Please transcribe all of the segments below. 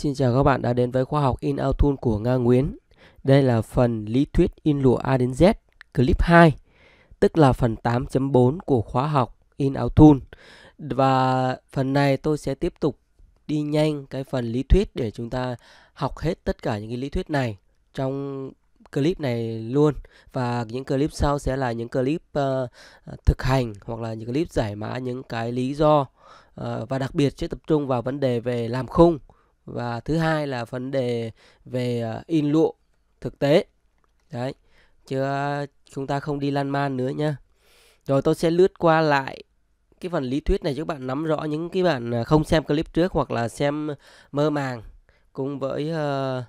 Xin chào các bạn đã đến với khóa học In Out Tool của Nga Nguyễn. Đây là phần lý thuyết in lụa A đến Z, clip 2, tức là phần 8.4 của khóa học In Out Tool. Và phần này tôi sẽ tiếp tục đi nhanh cái phần lý thuyết để chúng ta học hết tất cả những cái lý thuyết này trong clip này luôn và những clip sau sẽ là những clip uh, thực hành hoặc là những clip giải mã những cái lý do uh, và đặc biệt sẽ tập trung vào vấn đề về làm khung và thứ hai là vấn đề về ờ, in lụa thực tế đấy chứ chúng ta không đi lan man nữa nha rồi tôi sẽ lướt qua lại cái phần lý thuyết này cho các bạn nắm rõ những cái bạn ờ, không xem clip trước hoặc là xem mơ màng cùng với uh,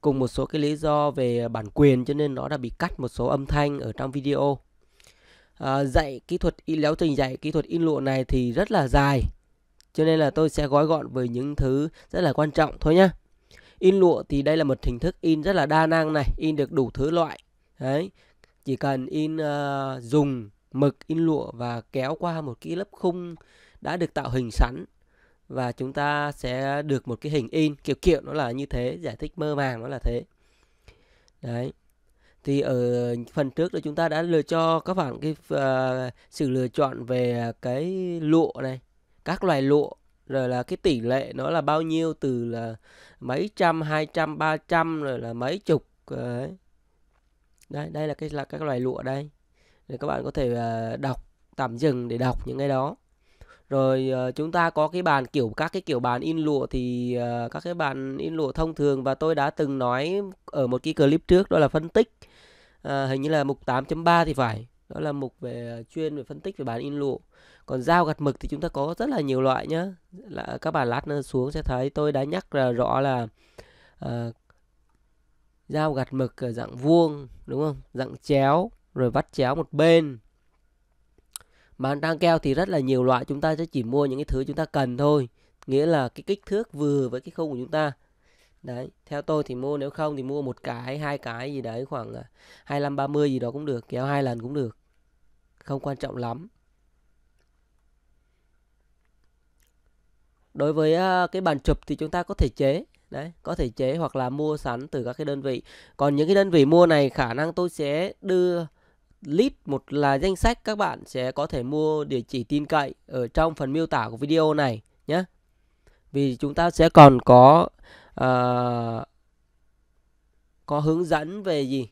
cùng một số cái lý do về bản quyền cho nên nó đã bị cắt một số âm thanh ở trong video à, dạy kỹ thuật in léo trình dạy kỹ thuật in lụa này thì rất là dài cho nên là tôi sẽ gói gọn với những thứ rất là quan trọng thôi nhá. In lụa thì đây là một hình thức in rất là đa năng này, in được đủ thứ loại. Đấy, chỉ cần in uh, dùng mực in lụa và kéo qua một cái lớp khung đã được tạo hình sẵn và chúng ta sẽ được một cái hình in kiểu kiểu nó là như thế, giải thích mơ màng nó là thế. Đấy thì ở phần trước là chúng ta đã lựa cho các bạn cái uh, sự lựa chọn về cái lụa này các loài lụa rồi là cái tỷ lệ nó là bao nhiêu từ là mấy trăm hai trăm ba trăm rồi là mấy chục đấy đây đây là cái là các loài lụa đây để các bạn có thể à, đọc tạm dừng để đọc những cái đó rồi à, chúng ta có cái bàn kiểu các cái kiểu bàn in lụa thì à, các cái bàn in lụa thông thường và tôi đã từng nói ở một cái clip trước đó là phân tích à, hình như là mục 8.3 thì phải đó là mục về chuyên về phân tích về bàn in lụa còn dao gạt mực thì chúng ta có rất là nhiều loại nhá là các bạn lát xuống sẽ thấy tôi đã nhắc là rõ là à, dao gạt mực dạng vuông đúng không dạng chéo rồi vắt chéo một bên bàn đang keo thì rất là nhiều loại chúng ta sẽ chỉ mua những cái thứ chúng ta cần thôi nghĩa là cái kích thước vừa với cái khung của chúng ta đấy theo tôi thì mua nếu không thì mua một cái hai cái gì đấy khoảng 25 ờ, 30 gì đó cũng được kéo hai lần cũng được không quan trọng lắm đối với ờ, cái bàn chụp thì chúng ta có thể chế đấy có thể chế hoặc là mua sẵn từ các cái đơn vị còn những cái đơn vị mua này khả năng tôi sẽ đưa list một là danh sách các bạn sẽ có thể mua địa chỉ tin cậy ở trong phần miêu tả của video này nhé vì chúng ta sẽ còn có uh, có hướng dẫn về gì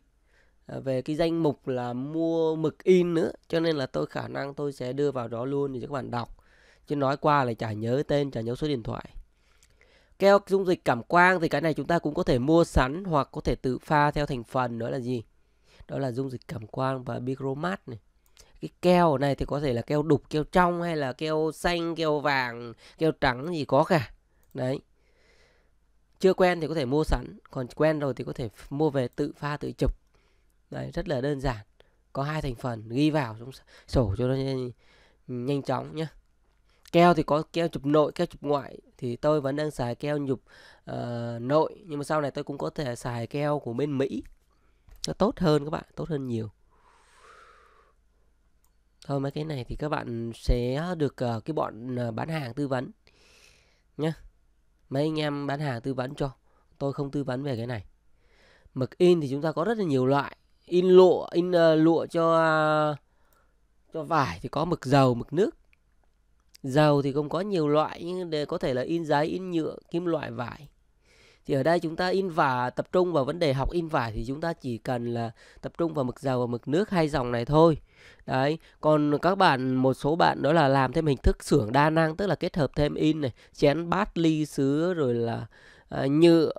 ờ, về cái danh mục là mua mực in nữa cho nên là tôi khả năng tôi sẽ đưa vào đó luôn để cho các bạn đọc chứ nói qua là chả nhớ tên chả nhớ số điện thoại keo dung dịch cảm quang thì cái này chúng ta cũng có thể mua sẵn hoặc có thể tự pha theo thành phần đó là gì đó là dung dịch cảm quang và bigromat này cái keo này thì có thể là keo đục keo trong hay là keo xanh keo vàng keo trắng gì có cả đấy chưa quen thì có thể mua sẵn còn quen rồi thì có thể mua về tự pha tự chụp đấy rất là đơn giản có hai thành phần ghi vào trong sổ cho nó nhanh, nhanh chóng nhé keo thì có keo chụp nội keo chụp ngoại thì tôi vẫn đang xài keo nhục uh, ờ, nội nhưng mà sau này tôi cũng có thể xài keo của bên Mỹ nó tốt hơn các bạn tốt hơn nhiều thôi mấy cái này thì các bạn sẽ được uh, cái bọn uh, bán hàng tư vấn nhá mấy anh em bán hàng tư vấn cho tôi không tư vấn về cái này mực in thì chúng ta có rất là nhiều loại in lụa in uh, lụa cho uh, cho vải thì có mực dầu mực nước Dầu thì cũng có nhiều loại nhưng có thể là in giấy, in nhựa, kim loại, vải. Thì ở đây chúng ta in vải tập trung vào vấn đề học in vải thì chúng ta chỉ cần là tập trung vào mực dầu và mực nước hai dòng này thôi. Đấy, còn các bạn một số bạn đó là làm thêm hình thức xưởng đa năng tức là kết hợp thêm in này, chén bát ly sứ rồi là à, nhựa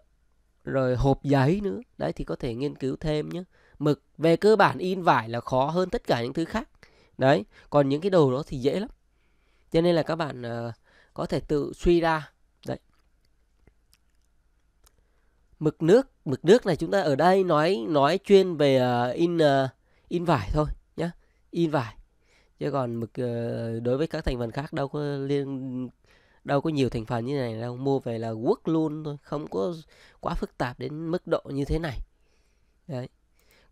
rồi hộp giấy nữa. Đấy thì có thể nghiên cứu thêm nhé. Mực về cơ bản in vải là khó hơn tất cả những thứ khác. Đấy, còn những cái đồ đó thì dễ lắm cho nên là các bạn uh, có thể tự suy ra đấy mực nước mực nước này chúng ta ở đây nói nói chuyên về uh, in uh, in vải thôi nhé in vải chứ còn mực uh, đối với các thành phần khác đâu có liên đâu có nhiều thành phần như này đâu mua về là quốc luôn thôi không có quá phức tạp đến mức độ như thế này đấy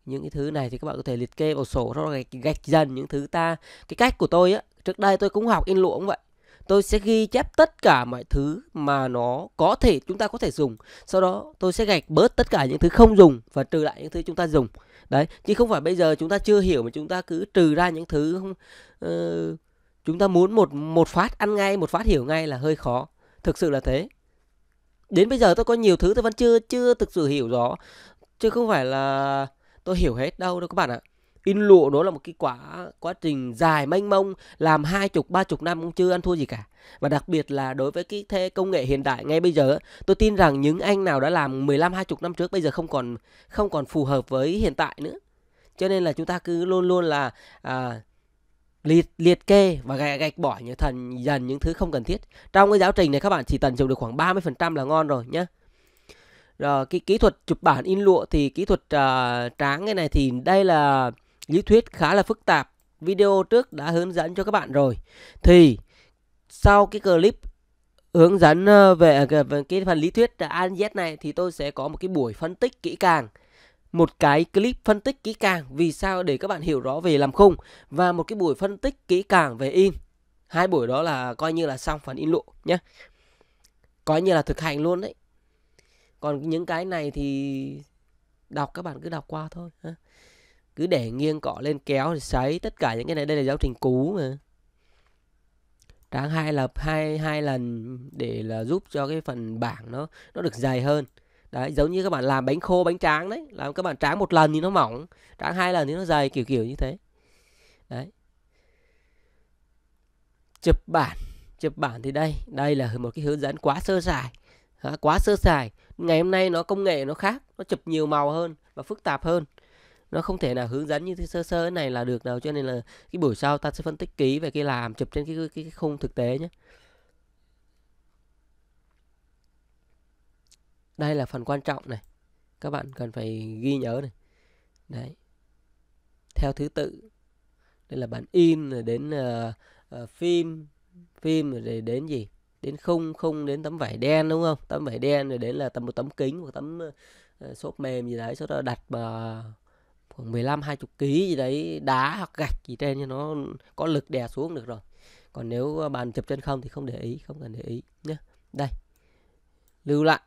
những cái thứ này thì các bạn có thể liệt kê vào sổ rồi gạch, gạch dần những thứ ta cái cách của tôi á Trước đây tôi cũng học in lụa cũng vậy. Tôi sẽ ghi chép tất cả mọi thứ mà nó có thể chúng ta có thể dùng. Sau đó tôi sẽ gạch bớt tất cả những thứ không dùng và trừ lại những thứ chúng ta dùng. Đấy, chứ không phải bây giờ chúng ta chưa hiểu mà chúng ta cứ trừ ra những thứ không ờ, uh, chúng ta muốn một một phát ăn ngay, một phát hiểu ngay là hơi khó. Thực sự là thế. Đến bây giờ tôi có nhiều thứ tôi vẫn chưa chưa thực sự hiểu rõ chứ không phải là tôi hiểu hết đâu đâu các bạn ạ in lụa đó là một cái quá quá trình dài mênh mông làm hai chục ba chục năm cũng chưa ăn thua gì cả và đặc biệt là đối với cái thế công nghệ hiện đại ngay bây giờ tôi tin rằng những anh nào đã làm 15 20 năm trước bây giờ không còn không còn phù hợp với hiện tại nữa cho nên là chúng ta cứ luôn luôn là à, liệt liệt kê và gạch, gạch bỏ những thần dần những thứ không cần thiết trong cái giáo trình này các bạn chỉ tận dụng được khoảng 30% là ngon rồi nhé rồi cái kỹ thuật chụp bản in lụa thì kỹ thuật uh, tráng cái này thì đây là lý thuyết khá là phức tạp video trước đã hướng dẫn cho các bạn rồi thì sau cái clip hướng dẫn ờ, về, ờ, về cái phần lý thuyết ANZ này thì tôi sẽ có một cái buổi phân tích kỹ càng một cái clip phân tích kỹ càng vì sao để các bạn hiểu rõ về làm khung và một cái buổi phân tích kỹ càng về in hai buổi đó là coi như là xong phần in lụa nhé coi như là thực hành luôn đấy còn những cái này thì đọc các bạn cứ đọc qua thôi ha cứ để nghiêng cọ lên kéo thì sấy tất cả những cái này đây là giáo trình cú mà tráng hai lập hai hai lần để là giúp cho cái phần bảng nó nó được dày hơn đấy giống như các bạn làm bánh khô bánh tráng đấy làm các bạn tráng một lần thì nó mỏng tráng hai lần thì nó dày kiểu kiểu như thế đấy chụp bản chụp bản thì đây đây là một cái hướng dẫn quá sơ sài quá sơ sài ngày hôm nay nó công nghệ nó khác nó chụp nhiều màu hơn và phức tạp hơn nó không thể là hướng dẫn như thế sơ sơ này là được đâu cho nên là cái buổi sau ta sẽ phân tích kỹ về cái làm chụp trên cái cái, cái khung thực tế nhé đây là phần quan trọng này các bạn cần phải ghi nhớ này đấy theo thứ tự đây là bản in rồi đến uh, uh, phim phim rồi đến gì đến khung khung đến tấm vải đen đúng không tấm vải đen rồi đến là tấm một tấm kính một tấm uh, xốp mềm gì đấy sau đó đặt vào uh, khoảng 15 20 kg gì đấy đá hoặc gạch gì trên cho nó có lực đè xuống được rồi còn nếu ờ, bạn chụp chân không thì không để ý không cần để ý nhé đây lưu lại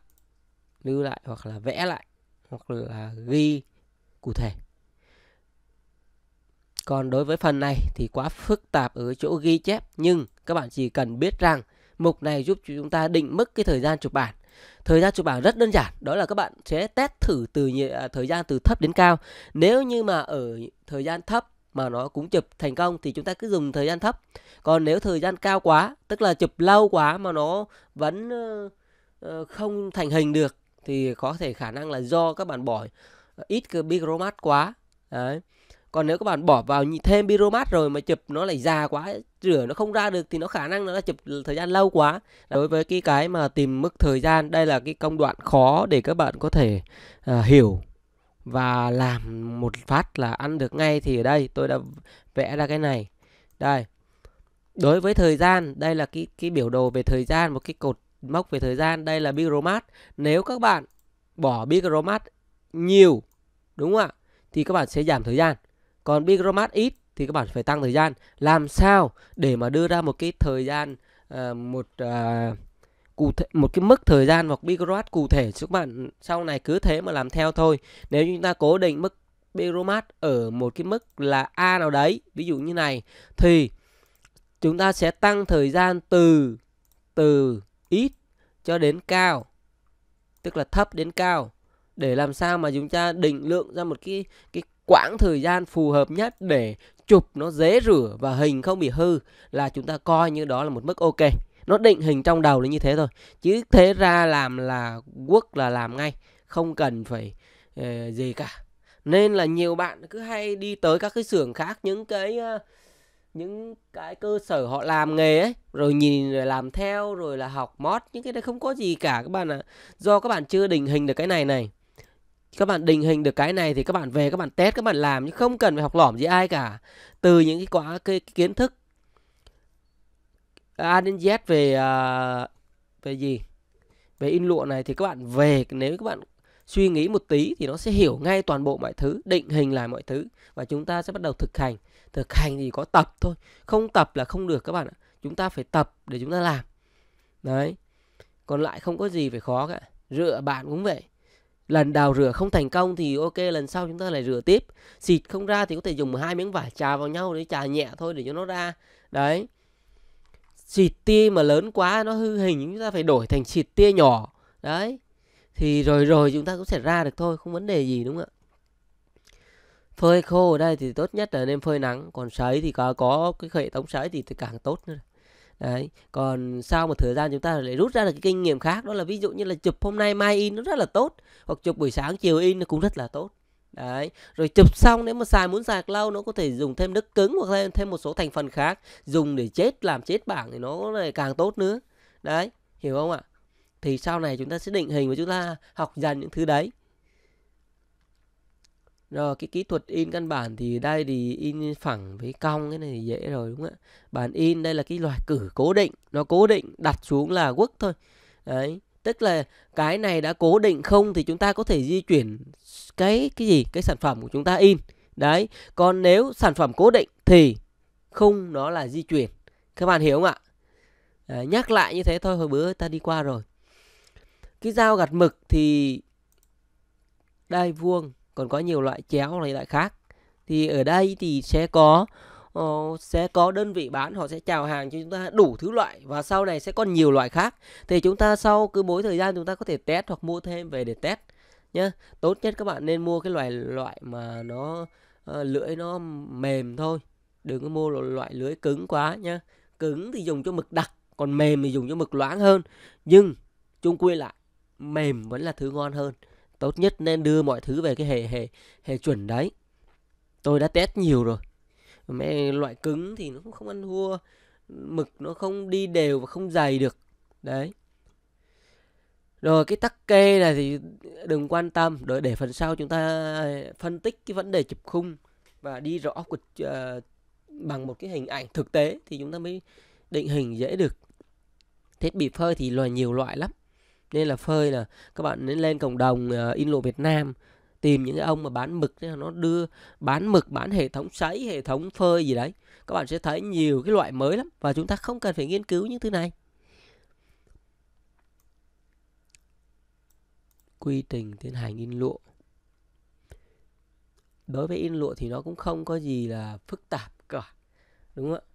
lưu lại hoặc là vẽ lại hoặc là ghi cụ thể còn đối với phần này thì quá phức tạp ở chỗ ghi chép nhưng các bạn chỉ cần biết rằng mục này giúp chúng ta định mức cái thời gian chụp bản Thời gian chụp ảnh rất đơn giản, đó là các bạn sẽ test thử từ à, thời gian từ thấp đến cao. Nếu như mà ở thời gian thấp mà nó cũng chụp thành công thì chúng ta cứ dùng thời gian thấp. Còn nếu thời gian cao quá, tức là chụp lâu quá mà nó vẫn ờ, ờ, không thành hình được thì có thể khả năng là do các bạn bỏ ít micromat quá. Đấy còn nếu các bạn bỏ vào thêm biromat rồi mà chụp nó lại già quá rửa nó không ra được thì nó khả năng nó là chụp thời gian lâu quá đối với cái cái mà tìm mức thời gian đây là cái công đoạn khó để các bạn có thể uh, hiểu và làm một phát là ăn được ngay thì ở đây tôi đã vẽ ra cái này đây đối với thời gian đây là cái cái biểu đồ về thời gian một cái cột mốc về thời gian đây là biromat nếu các bạn bỏ biromat nhiều đúng không ạ thì các bạn sẽ giảm thời gian còn bigromat ít thì các bạn phải tăng thời gian làm sao để mà đưa ra một cái thời gian ờ, một ờ, cụ thể một cái mức thời gian hoặc bigromat cụ thể các bạn sau này cứ thế mà làm theo thôi nếu chúng ta cố định mức bigromat ở một cái mức là a nào đấy ví dụ như này thì chúng ta sẽ tăng thời gian từ từ ít cho đến cao tức là thấp đến cao để làm sao mà chúng ta định lượng ra một cái cái quãng thời gian phù hợp nhất để chụp nó dễ rửa và hình không bị hư là chúng ta coi như đó là một mức ok nó định hình trong đầu là như thế thôi chứ thế ra làm là quốc là làm ngay không cần phải uh, gì cả nên là nhiều bạn cứ hay đi tới các cái xưởng khác những cái uh, những cái cơ sở họ làm nghề ấy rồi nhìn rồi làm theo rồi là học mót những cái đấy không có gì cả các bạn ạ à. do các bạn chưa định hình được cái này này các bạn định hình được cái này thì các bạn về các bạn test các bạn làm nhưng không cần phải học lỏm gì ai cả từ những cái quá cái, cái kiến thức A đến Z về uh, về gì về in lụa này thì các bạn về nếu các bạn suy nghĩ một tí thì nó sẽ hiểu ngay toàn bộ mọi thứ định hình lại mọi thứ và chúng ta sẽ bắt đầu thực hành thực hành thì có tập thôi không tập là không được các bạn ạ chúng ta phải tập để chúng ta làm đấy còn lại không có gì phải khó cả rửa bạn cũng vậy lần đào rửa không thành công thì ok lần sau chúng ta lại rửa tiếp xịt không ra thì có thể dùng hai miếng vải trà vào nhau để trà nhẹ thôi để cho nó ra đấy xịt tia mà lớn quá nó hư hình chúng ta phải đổi thành xịt tia nhỏ đấy thì rồi rồi chúng ta cũng sẽ ra được thôi không vấn đề gì đúng không ạ phơi khô ở đây thì tốt nhất là nên phơi nắng còn sấy thì có, có cái hệ thống sấy thì, thì càng tốt nữa đấy còn sau một thời gian chúng ta lại rút ra được cái kinh nghiệm khác đó là ví dụ như là chụp hôm nay mai in nó rất là tốt hoặc chụp buổi sáng chiều in nó cũng rất là tốt đấy rồi chụp xong nếu mà xài muốn xài lâu nó có thể dùng thêm nước cứng hoặc thêm thêm một số thành phần khác dùng để chết làm chết bảng thì nó lại càng tốt nữa đấy hiểu không ạ thì sau này chúng ta sẽ định hình và chúng ta học dần những thứ đấy rồi cái kỹ thuật in căn bản thì đây thì in phẳng với cong cái này thì dễ rồi đúng không ạ bản in đây là cái loại cử cố định nó cố định đặt xuống là quốc thôi đấy tức là cái này đã cố định không thì chúng ta có thể di chuyển cái cái gì cái sản phẩm của chúng ta in đấy còn nếu sản phẩm cố định thì không nó là di chuyển các bạn hiểu không ạ à, nhắc lại như thế thôi hồi bữa ta đi qua rồi cái dao gặt mực thì đai vuông còn có nhiều loại chéo này lại khác thì ở đây thì sẽ có uh, sẽ có đơn vị bán họ sẽ chào hàng cho chúng ta đủ thứ loại và sau này sẽ còn nhiều loại khác thì chúng ta sau cứ mỗi thời gian chúng ta có thể test hoặc mua thêm về để test nhé tốt nhất các bạn nên mua cái loại loại mà nó uh, lưỡi nó mềm thôi đừng có mua loại lưỡi cứng quá nhá cứng thì dùng cho mực đặc còn mềm thì dùng cho mực loãng hơn nhưng chung quy lại mềm vẫn là thứ ngon hơn tốt nhất nên đưa mọi thứ về cái hệ hệ hệ chuẩn đấy tôi đã test nhiều rồi mẹ loại cứng thì nó cũng không ăn thua mực nó không đi đều và không dày được đấy rồi cái tắc kê này thì đừng quan tâm rồi để phần sau chúng ta à, phân tích cái vấn đề chụp khung và đi rõ của, uh, à, bằng một cái hình ảnh thực tế thì chúng ta mới định hình dễ được thiết bị phơi thì loài nhiều loại lắm nên là phơi là các bạn nên lên cộng đồng uh, in lụa Việt Nam tìm những cái ông mà bán mực nó đưa bán mực bán hệ thống sấy hệ thống phơi gì đấy các bạn sẽ thấy nhiều cái loại mới lắm và chúng ta không cần phải nghiên cứu những thứ này quy trình tiến hành in lụa đối với in lụa thì nó cũng không có gì là phức tạp cả đúng không ạ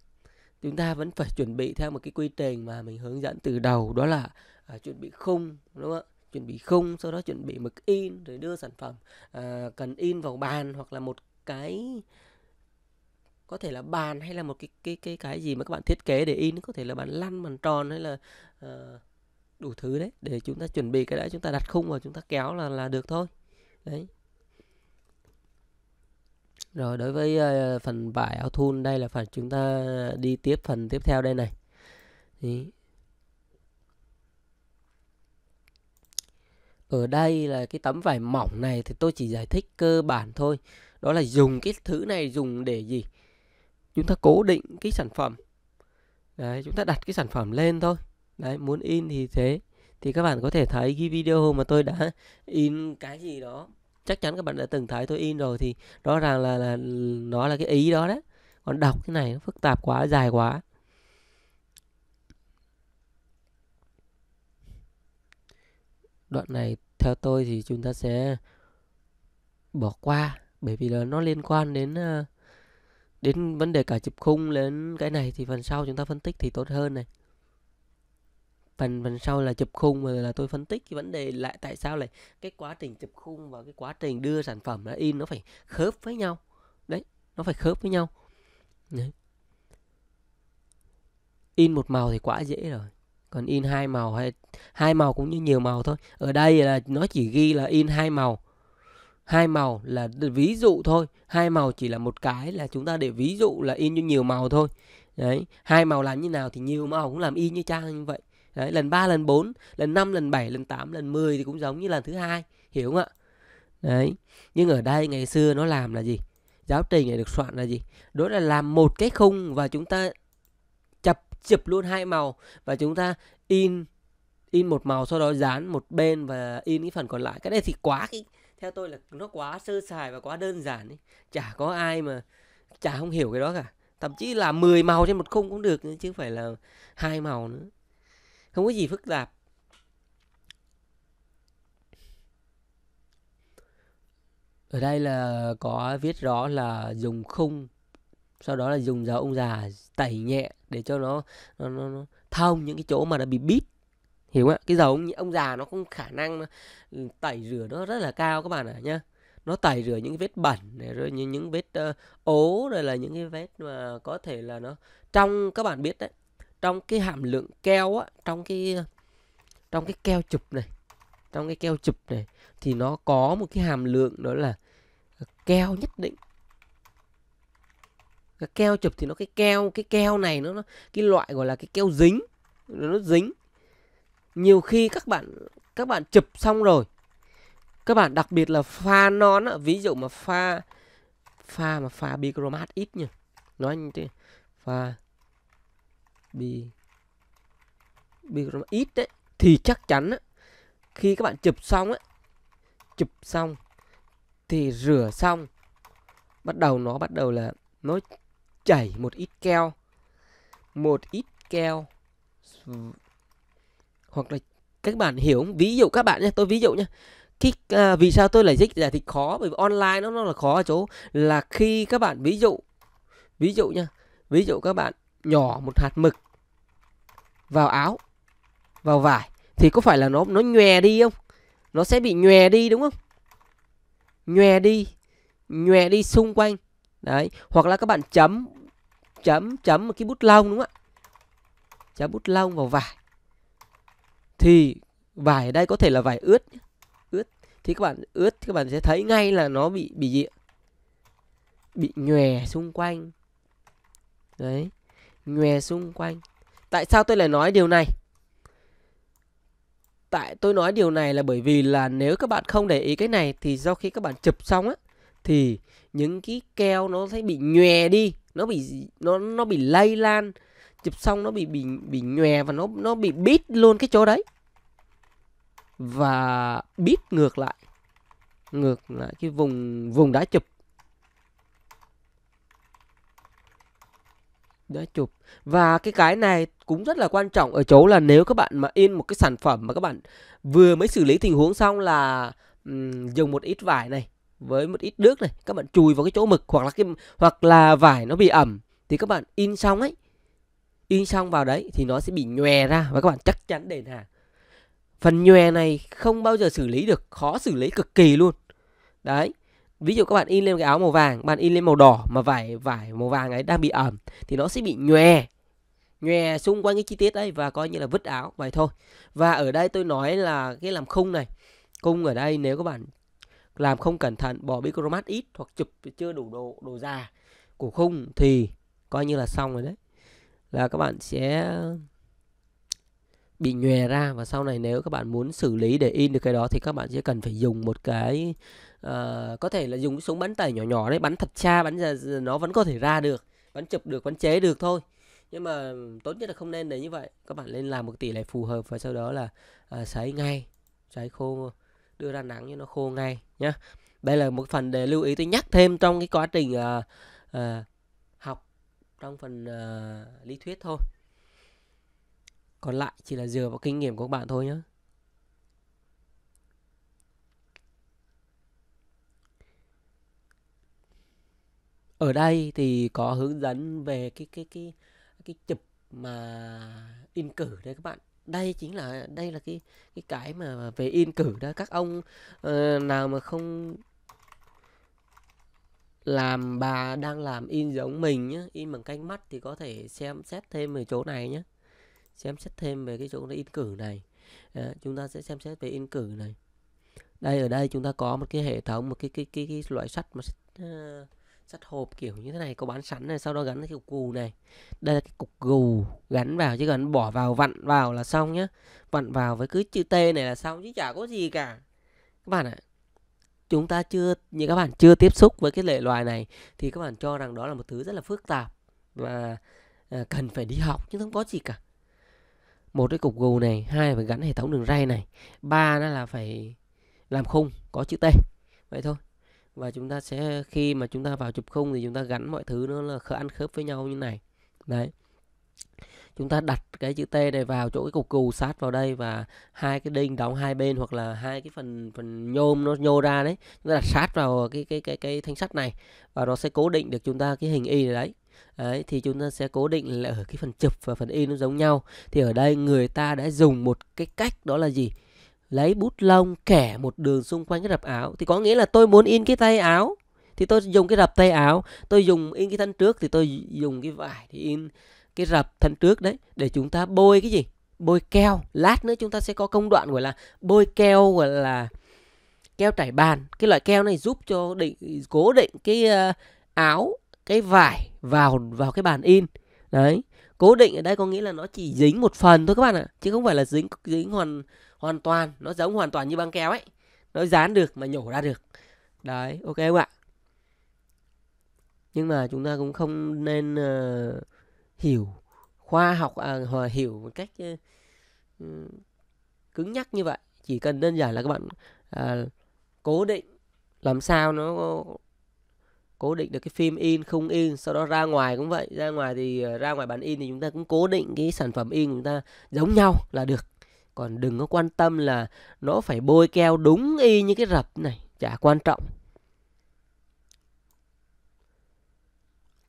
chúng ta vẫn phải chuẩn bị theo một cái quy trình mà mình hướng dẫn từ đầu đó là à, chuẩn bị khung đúng không ạ chuẩn bị khung sau đó chuẩn bị mực in rồi đưa sản phẩm à, cần in vào bàn hoặc là một cái có thể là bàn hay là một cái cái cái cái gì mà các bạn thiết kế để in có thể là bàn lăn bàn tròn hay là à, đủ thứ đấy để chúng ta chuẩn bị cái đã chúng ta đặt khung và chúng ta kéo là là được thôi đấy rồi đối với uh, phần vải áo thun đây là phần chúng ta đi tiếp phần tiếp theo đây này. Đấy. ở đây là cái tấm vải mỏng này thì tôi chỉ giải thích cơ bản thôi đó là dùng cái thứ này dùng để gì chúng ta cố định cái sản phẩm đấy chúng ta đặt cái sản phẩm lên thôi đấy muốn in thì thế thì các bạn có thể thấy cái video mà tôi đã in cái gì đó chắc chắn các bạn đã từng thấy tôi in rồi thì rõ ràng là là nó là cái ý đó đấy còn đọc cái này nó phức tạp quá dài quá đoạn này theo tôi thì chúng ta sẽ bỏ qua bởi vì là nó liên quan đến ờ, đến vấn đề cả chụp khung đến cái này thì phần sau chúng ta phân tích thì tốt hơn này phần phần sau là chụp khung rồi là tôi phân tích cái vấn đề lại tại sao lại cái quá trình chụp khung và cái quá trình đưa sản phẩm ra in nó phải khớp với nhau đấy nó phải khớp với nhau đấy. in một màu thì quá dễ rồi còn in hai màu hay hai màu cũng như nhiều màu thôi ở đây là nó chỉ ghi là in hai màu hai màu là ví dụ thôi hai màu chỉ là một cái là chúng ta để ví dụ là in như nhiều màu thôi đấy hai màu làm như nào thì nhiều màu cũng làm y như trang như vậy đấy lần 3 lần 4 lần 5 lần 7 lần 8 lần 10 thì cũng giống như lần thứ hai hiểu không ạ đấy nhưng ở đây ngày xưa nó làm là gì giáo trình này được soạn là gì đó là làm một cái khung và chúng ta chụp luôn hai màu và chúng ta in in một màu sau đó dán một bên và in cái phần còn lại cái này thì quá cái theo tôi là nó quá sơ sài và quá đơn giản ấy. chả có ai mà chả không hiểu cái đó cả thậm chí là 10 màu trên một khung cũng được chứ không phải là hai màu nữa không có gì phức tạp ở đây là có viết rõ là dùng khung sau đó là dùng dầu ông già tẩy nhẹ để cho nó nó, nó, nó thông những cái chỗ mà đã bị bít hiểu không ạ cái dầu ông, ông già nó không khả năng ừ, tẩy rửa nó rất là cao các bạn ạ à, nhá nó tẩy rửa những vết bẩn này rồi những, những vết uh, ố rồi là những cái vết mà có thể là nó trong các bạn biết đấy trong cái hàm lượng keo á trong cái trong cái keo chụp này trong cái keo chụp này thì nó có một cái hàm lượng đó là keo nhất định cái keo chụp thì nó cái keo cái keo này nó, nó cái loại gọi là cái keo dính nó dính nhiều khi các bạn các bạn chụp xong rồi các bạn đặc biệt là pha non á, ví dụ mà pha pha mà pha bicromat ít nhỉ nói như thế pha bi bicromat ít đấy thì chắc chắn á, khi các bạn chụp xong á, chụp xong thì rửa xong bắt đầu nó bắt đầu là nó chảy một ít keo một ít keo hoặc là các bạn hiểu không? ví dụ các bạn nhé tôi ví dụ nhé cái à, vì sao tôi lại dịch giải thích khó bởi vì online nó nó là khó chỗ là khi các bạn ví dụ ví dụ nhá ví dụ các bạn nhỏ một hạt mực vào áo vào vải thì có phải là nó nó nhòe đi không nó sẽ bị nhòe đi đúng không nhòe đi nhòe đi xung quanh đấy hoặc là các bạn chấm chấm chấm một cái bút lông đúng không ạ chấm bút lông vào vải thì vải ở đây có thể là vải ướt ướt thì các bạn ướt thì các bạn sẽ thấy ngay là nó bị bị gì bị nhòe xung quanh đấy nhòe xung quanh tại sao tôi lại nói điều này tại tôi nói điều này là bởi vì là nếu các bạn không để ý cái này thì sau khi các bạn chụp xong á thì những cái keo nó sẽ bị nhòe đi nó bị nó nó bị lây lan chụp xong nó bị bị bị nhòe và nó nó bị bít luôn cái chỗ đấy và bít ngược lại ngược lại cái vùng vùng đã chụp đã chụp và cái cái này cũng rất là quan trọng ở chỗ là nếu các bạn mà in một cái sản phẩm mà các bạn vừa mới xử lý tình huống xong là um, dùng một ít vải này với một ít nước này các bạn chùi vào cái chỗ mực hoặc là cái hoặc là vải nó bị ẩm thì các bạn in xong ấy in xong vào đấy thì nó sẽ bị nhòe ra và các bạn chắc chắn đền hàng phần nhòe này không bao giờ xử lý được khó xử lý cực kỳ luôn đấy ví dụ các bạn in lên cái áo màu vàng bạn in lên màu đỏ mà vải vải màu vàng ấy đang bị ẩm thì nó sẽ bị nhòe nhòe xung quanh cái chi tiết đấy và coi như là vứt áo vậy thôi và ở đây tôi nói là cái làm khung này cung ở đây nếu các bạn làm không cẩn thận bỏ bicromat ít hoặc chụp chưa đủ độ độ già của khung thì coi như là xong rồi đấy là các bạn sẽ bị nhòe ra và sau này nếu các bạn muốn xử lý để in được cái đó thì các bạn sẽ cần phải dùng một cái uh, có thể là dùng súng bắn tẩy nhỏ nhỏ đấy bắn thật xa bắn ra nó vẫn có thể ra được bắn chụp được bắn chế được thôi nhưng mà tốt nhất là không nên để như vậy các bạn nên làm một tỷ lệ phù hợp và sau đó là uh, sấy ngay sấy khô đưa ra nắng cho nó khô ngay nhé đây là một phần để lưu ý tôi nhắc thêm trong cái quá trình à, à, học trong phần à, lý thuyết thôi còn lại chỉ là dựa vào kinh nghiệm của các bạn thôi nhé ở đây thì có hướng dẫn về cái cái cái cái chụp mà in cử đấy các bạn đây chính là đây là cái cái cái mà về in cử đó các ông uh, nào mà không làm bà đang làm in giống mình nhé in bằng canh mắt thì có thể xem xét thêm về chỗ này nhé xem xét thêm về cái chỗ in cử này à, chúng ta sẽ xem xét về in cử này đây ở đây chúng ta có một cái hệ thống một cái cái cái, cái loại sắt mà uh, sắt hộp kiểu như thế này có bán sẵn này sau đó gắn cái cục gù này đây là cái cục gù gắn vào chứ gắn bỏ vào vặn vào là xong nhá vặn vào với cứ chữ T này là xong chứ chả có gì cả các bạn ạ chúng ta chưa như các bạn chưa tiếp xúc với cái lệ loài này thì các bạn cho rằng đó là một thứ rất là phức tạp và à, cần phải đi học chứ không có gì cả một cái cục gù này hai phải gắn hệ thống đường ray này ba nó là phải làm khung có chữ T vậy thôi và chúng ta sẽ khi mà chúng ta vào chụp khung thì chúng ta gắn mọi thứ nó là khớp ăn khớp với nhau như này đấy chúng ta đặt cái chữ T này vào chỗ cái cục cù sát vào đây và hai cái đinh đóng hai bên hoặc là hai cái phần phần nhôm nó nhô ra đấy chúng ta đặt sát vào cái cái cái cái thanh sắt này và nó sẽ cố định được chúng ta cái hình y đấy Đấy, thì chúng ta sẽ cố định là ở cái phần chụp và phần in nó giống nhau thì ở đây người ta đã dùng một cái cách đó là gì lấy bút lông kẻ một đường xung quanh cái rập áo thì có nghĩa là tôi muốn in cái tay áo thì tôi dùng cái rập tay áo tôi dùng in cái thân trước thì tôi dùng cái vải thì in cái rập thân trước đấy để chúng ta bôi cái gì bôi keo lát nữa chúng ta sẽ có công đoạn gọi là bôi keo gọi là keo trải bàn cái loại keo này giúp cho định cố định cái ờ, áo cái vải vào vào cái bàn in đấy cố định ở đây có nghĩa là nó chỉ dính một phần thôi các bạn ạ chứ không phải là dính dính hoàn hoàn toàn nó giống hoàn toàn như băng keo ấy nó dán được mà nhổ ra được đấy ok không ạ nhưng mà chúng ta cũng không nên uh, hiểu khoa học à, hòa hiểu một cách uh, cứng nhắc như vậy chỉ cần đơn giản là các bạn uh, cố định làm sao nó cố định được cái phim in không in sau đó ra ngoài cũng vậy ra ngoài thì ờ, ra ngoài bản in thì chúng ta cũng cố định cái sản phẩm in của chúng ta giống nhau là được còn đừng có quan tâm là nó phải bôi keo đúng y như cái rập này chả quan trọng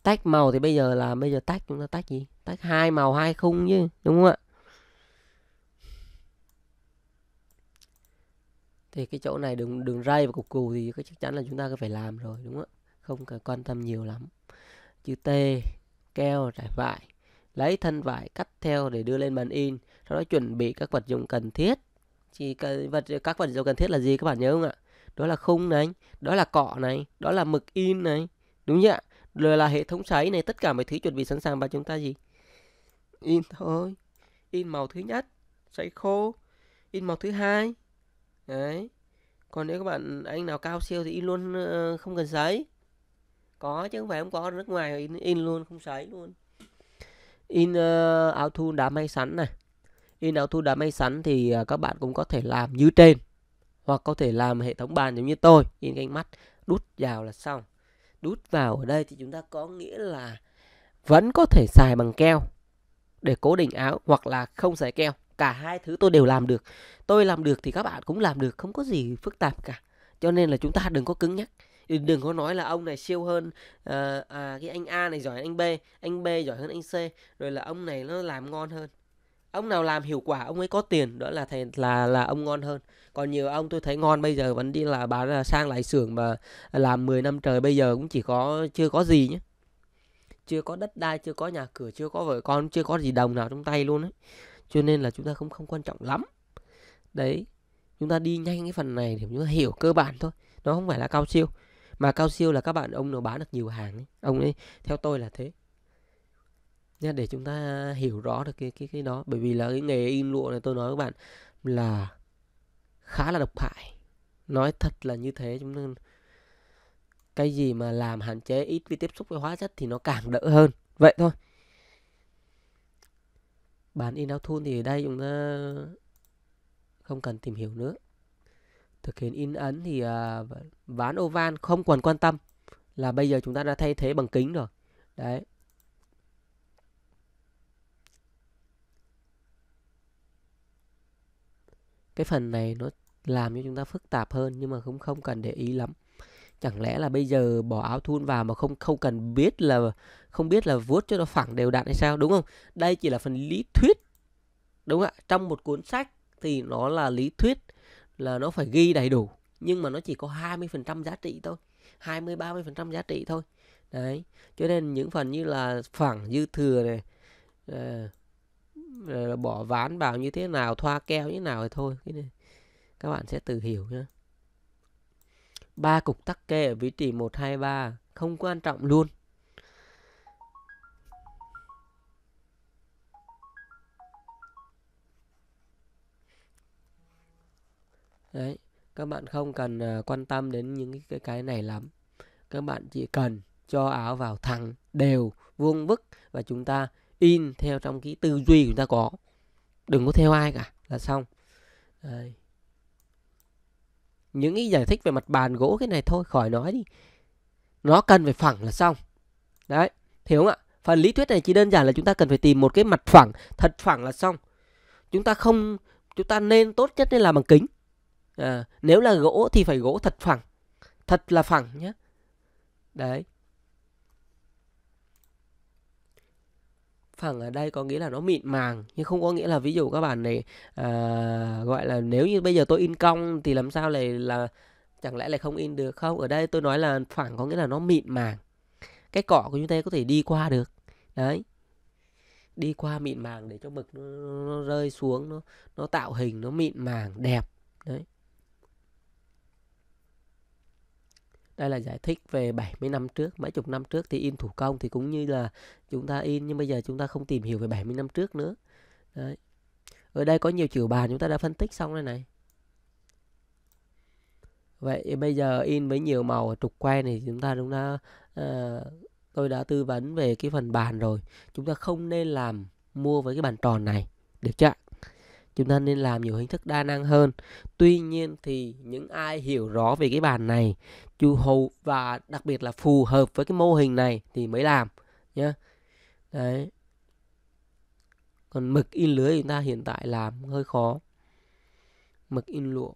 tách màu thì bây giờ là bây giờ tách chúng ta tách gì tách hai màu hai khung chứ đúng không ạ thì cái chỗ này đường đường ray và cục cù thì chắc chắn là chúng ta phải làm rồi đúng không ạ không cần quan tâm nhiều lắm chữ t keo trải vải lấy thân vải cắt theo để đưa lên bàn in sau đó chuẩn bị các vật dụng cần thiết chỉ cần vật các vật dụng cần thiết là gì các bạn nhớ không ạ đó là khung này đó là cọ này đó là mực in này đúng chưa ạ rồi là hệ thống sấy này tất cả mọi thứ chuẩn bị sẵn sàng và chúng ta gì in thôi in màu thứ nhất sấy khô in màu thứ hai đấy còn nếu các bạn anh nào cao siêu thì in luôn ờ, không cần sấy có chứ không phải không có nước ngoài in, in luôn không sấy luôn in uh, áo thun đá may sẵn này In áo thu đám may sắn thì à, các bạn cũng có thể làm như trên hoặc có thể làm hệ thống bàn giống như tôi in cánh mắt đút vào là xong đút vào ở đây thì chúng ta có nghĩa là vẫn có thể xài bằng keo để cố định áo hoặc là không xài keo cả hai thứ tôi đều làm được tôi làm được thì các bạn cũng làm được không có gì phức tạp cả cho nên là chúng ta đừng có cứng nhắc ừ, đừng có nói là ông này siêu hơn à, à, cái anh A này giỏi anh B anh B giỏi hơn anh C rồi là ông này nó làm ngon hơn ông nào làm hiệu quả ông ấy có tiền đó là thầy là là ông ngon hơn còn nhiều ông tôi thấy ngon bây giờ vẫn đi là bán là sang lại xưởng mà làm 10 năm trời bây giờ cũng chỉ có chưa có gì nhé chưa có đất đai chưa có nhà cửa chưa có vợ con chưa có gì đồng nào trong tay luôn ấy cho nên là chúng ta không không quan trọng lắm đấy chúng ta đi nhanh cái phần này để chúng ta hiểu cơ bản thôi nó không phải là cao siêu mà cao siêu là các bạn ông nào bán được nhiều hàng ấy. ông ấy theo tôi là thế nha để chúng ta hiểu rõ được cái cái cái đó bởi vì là cái nghề in lụa này tôi nói với bạn là khá là độc hại nói thật là như thế chúng ta cái gì mà làm hạn chế ít với tiếp xúc với hóa chất thì nó càng đỡ hơn vậy thôi bán in áo thun thì ở đây chúng ta không cần tìm hiểu nữa thực hiện in ấn thì à, ván oval không còn quan tâm là bây giờ chúng ta đã thay thế bằng kính rồi đấy cái phần này nó làm cho chúng ta phức tạp hơn nhưng mà cũng không cần để ý lắm chẳng lẽ là bây giờ bỏ áo thun vào mà không không cần biết là không biết là vuốt cho nó phẳng đều đặn hay sao đúng không đây chỉ là phần lý thuyết đúng không ạ trong một cuốn sách thì nó là lý thuyết là nó phải ghi đầy đủ nhưng mà nó chỉ có 20% giá trị thôi 20 30% giá trị thôi đấy cho nên những phần như là phẳng dư thừa này ờ, rồi ờ, bỏ ván vào như thế nào thoa keo như thế nào thì thôi cái này các bạn sẽ tự hiểu nhé ba cục tắc kê ở vị trí 123 không quan trọng luôn Đấy, các bạn không cần ờ, quan tâm đến những cái cái này lắm. Các bạn chỉ cần cho áo vào thẳng, đều, vuông vức và chúng ta in theo trong cái tư duy của chúng ta có đừng có theo ai cả là xong Đấy. những cái giải thích về mặt bàn gỗ cái này thôi khỏi nói đi nó cần phải phẳng là xong đấy hiểu không ạ phần lý thuyết này chỉ đơn giản là chúng ta cần phải tìm một cái mặt phẳng thật phẳng là xong chúng ta không chúng ta nên tốt nhất nên làm bằng kính à, nếu là gỗ thì phải gỗ thật phẳng thật là phẳng nhé đấy phẳng ở đây có nghĩa là nó mịn màng nhưng không có nghĩa là ví dụ các bạn này à, gọi là nếu như bây giờ tôi in cong thì làm sao lại là chẳng lẽ lại không in được không ở đây tôi nói là phẳng có nghĩa là nó mịn màng cái cỏ của chúng ta có thể đi qua được đấy đi qua mịn màng để cho mực nó, nó rơi xuống nó nó tạo hình nó mịn màng đẹp đấy đây là giải thích về 70 năm trước mấy chục năm trước thì in thủ công thì cũng như là chúng ta in nhưng bây giờ chúng ta không tìm hiểu về 70 năm trước nữa đấy ở đây có nhiều chữ bàn chúng ta đã phân tích xong đây này vậy bây giờ in với nhiều màu trục que này chúng ta chúng ta uh, ờ, tôi đã tư vấn về cái phần bàn rồi chúng ta không nên làm mua với cái bàn tròn này được chưa chúng ta nên làm nhiều hình thức đa năng hơn tuy nhiên thì những ai hiểu rõ về cái bàn này chu hầu và đặc biệt là phù hợp với cái mô hình này thì mới làm nhé đấy còn mực in lưới chúng ta hiện tại làm hơi khó mực in lụa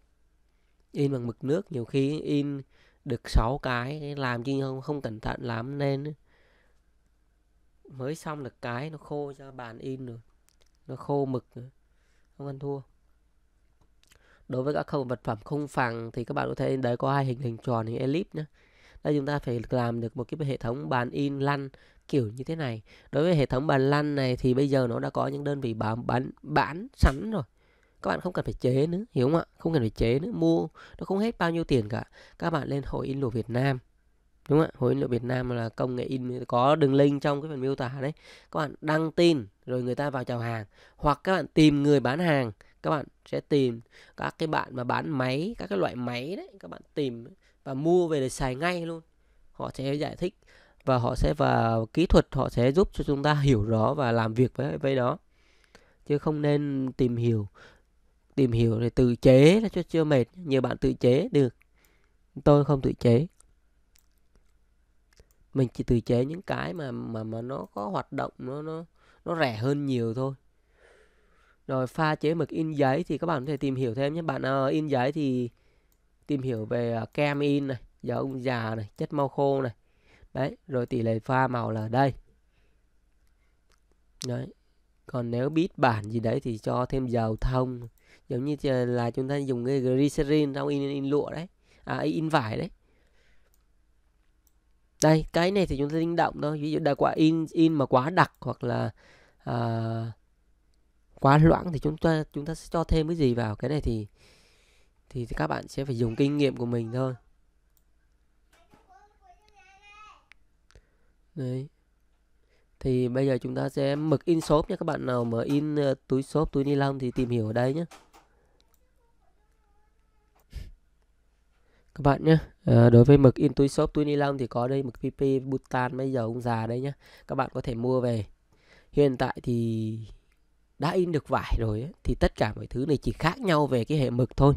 in bằng mực nước nhiều khi in được 6 cái làm chứ không không cẩn thận lắm nên mới xong được cái nó khô cho bàn in rồi nó khô mực rồi không ăn thua đối với các khâu vật phẩm không phẳng thì các bạn có thể đấy có hai hình hình tròn hình elip nhé đây chúng ta phải làm được một cái hệ thống bàn in lăn kiểu như thế này đối với hệ thống bàn lăn này thì bây giờ nó đã có những đơn vị bán bán bán sẵn rồi các bạn không cần phải chế nữa hiểu không ạ không cần phải chế nữa mua nó không hết bao nhiêu tiền cả các bạn lên hội in lụa Việt Nam đúng không ạ hội liệu Việt Nam là công nghệ in có đường link trong cái phần miêu tả đấy các bạn đăng tin rồi người ta vào chào hàng hoặc các bạn tìm người bán hàng các bạn sẽ tìm các cái bạn mà bán máy các cái loại máy đấy các bạn tìm và mua về để xài ngay luôn họ sẽ giải thích và họ sẽ vào kỹ thuật họ sẽ giúp cho chúng ta hiểu rõ và làm việc với với đó chứ không nên tìm hiểu tìm hiểu rồi tự chế là cho chưa mệt nhiều bạn tự chế được tôi không tự chế mình chỉ từ chế những cái mà mà mà nó có hoạt động nó nó nó rẻ hơn nhiều thôi rồi pha chế mực in giấy thì các bạn có thể tìm hiểu thêm nhé bạn uh, in giấy thì tìm hiểu về uh, kem in này dầu ông già này chất mau khô này đấy rồi tỷ lệ pha màu là đây đấy còn nếu biết bản gì đấy thì cho thêm dầu thông giống như là chúng ta dùng cái glycerin trong in, in lụa đấy à in vải đấy đây cái này thì chúng ta linh động thôi ví dụ đã quả in in mà quá đặc hoặc là à, quá loãng thì chúng ta chúng ta sẽ cho thêm cái gì vào cái này thì thì, thì các bạn sẽ phải dùng kinh nghiệm của mình thôi đấy thì bây giờ chúng ta sẽ mực in xốp nha các bạn nào mà in ờ, túi xốp túi ni lông thì tìm hiểu ở đây nhé các bạn nhé Ờ, đối với mực in túi xốp túi ni lông thì có đây mực PP butan mấy giờ cũng già đấy nhá các bạn có thể mua về hiện tại thì đã in được vải rồi ấy, thì tất cả mọi thứ này chỉ khác nhau về cái hệ mực thôi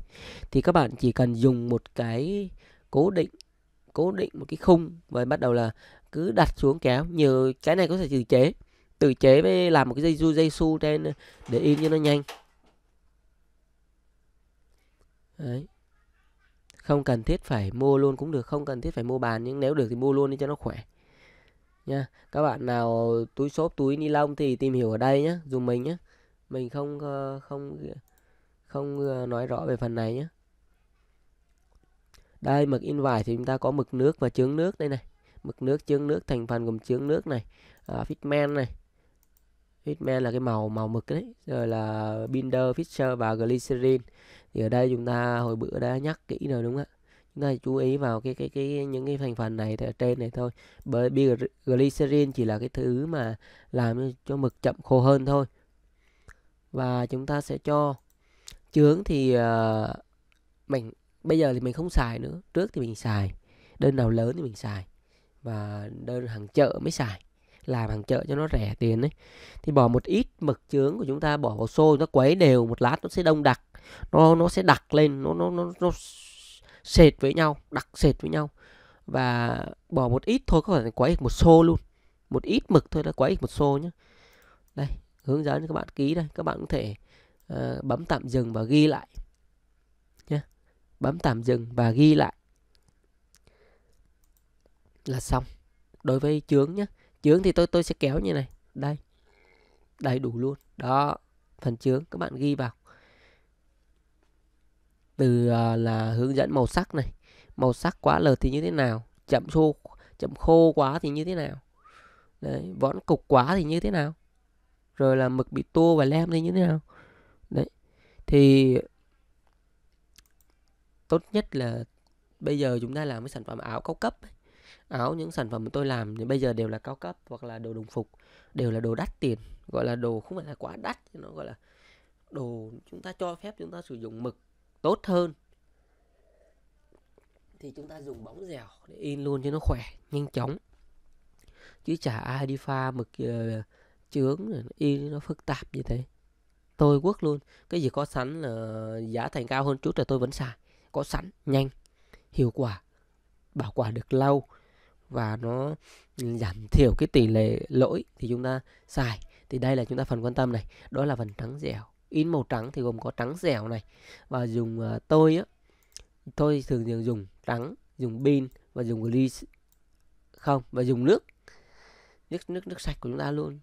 thì các bạn chỉ cần dùng một cái cố định cố định một cái khung và bắt đầu là cứ đặt xuống kéo nhiều cái này có thể tự chế tự chế với làm một cái dây du dây su trên để in cho nó nhanh đấy không cần thiết phải mua luôn cũng được không cần thiết phải mua bàn nhưng nếu được thì mua luôn đi cho nó khỏe nha các bạn nào túi xốp túi ni lông thì tìm hiểu ở đây nhé dùng mình nhé mình không ờ, không không ờ, nói rõ về phần này nhé đây mực in vải thì chúng ta có mực nước và chướng nước đây này mực nước chướng nước thành phần gồm chướng nước này à, ờ, fitman này fitman là cái màu màu mực đấy rồi là binder fisher và glycerin thì ở đây chúng ta hồi bữa đã nhắc kỹ rồi đúng không ạ chúng ta chú ý vào cái cái cái những cái thành phần này ở trên này thôi bởi vì glycerin chỉ là cái thứ mà làm cho mực chậm khô hơn thôi và chúng ta sẽ cho chướng thì uh, mình bây giờ thì mình không xài nữa trước thì mình xài đơn nào lớn thì mình xài và đơn hàng chợ mới xài làm hàng chợ cho nó rẻ tiền đấy thì bỏ một ít mực chướng của chúng ta bỏ vào xô nó quấy đều một lát nó sẽ đông đặc nó nó sẽ đặt lên nó nó nó, nó sệt với nhau đặt sệt với nhau và bỏ một ít thôi có phải quấy một xô luôn một ít mực thôi đã quấy một xô nhé đây hướng dẫn cho các bạn ký đây các bạn có thể uh, bấm tạm dừng và ghi lại nhé bấm tạm dừng và ghi lại là xong đối với chướng nhé chướng thì tôi tôi sẽ kéo như này đây đầy đủ luôn đó phần chướng các bạn ghi vào từ ờ, là hướng dẫn màu sắc này màu sắc quá lợt thì như thế nào chậm khô chậm khô quá thì như thế nào đấy võn cục quá thì như thế nào rồi là mực bị tua và lem thì như thế nào đấy thì tốt nhất là bây giờ chúng ta làm cái sản phẩm áo cao cấp áo những sản phẩm tôi làm thì bây giờ đều là cao cấp hoặc là đồ đồng phục đều là đồ đắt tiền gọi là đồ không phải là quá đắt nó gọi là đồ chúng ta cho phép chúng ta sử dụng mực tốt hơn thì chúng ta dùng bóng dẻo để in luôn cho nó khỏe nhanh chóng chứ chả ai đi pha mực uh, chướng in nó phức tạp như thế tôi quất luôn cái gì có sẵn là giá thành cao hơn chút là tôi vẫn xài có sẵn nhanh hiệu quả bảo quản được lâu và nó giảm thiểu cái tỷ lệ lỗi thì chúng ta xài thì đây là chúng ta phần quan tâm này đó là phần trắng dẻo in màu trắng thì gồm có trắng dẻo này và dùng uh, tôi á tôi thường thường dùng trắng dùng pin và dùng grease không và dùng nước nước nước nước sạch của chúng ta luôn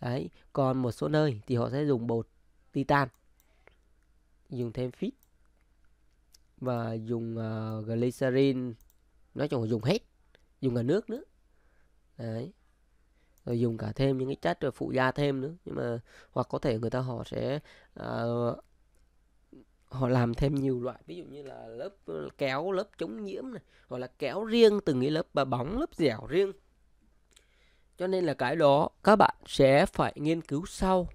đấy còn một số nơi thì họ sẽ dùng bột titan dùng thêm fit và dùng uh, glycerin nói chung là dùng hết dùng cả nước nữa đấy rồi dùng cả thêm những cái chất rồi phụ gia thêm nữa nhưng mà hoặc có thể người ta họ sẽ uh, họ làm thêm nhiều loại ví dụ như là lớp ờ, kéo lớp chống nhiễm này hoặc là kéo riêng từng cái lớp và bóng lớp dẻo riêng cho nên là cái đó các bạn sẽ phải nghiên cứu sau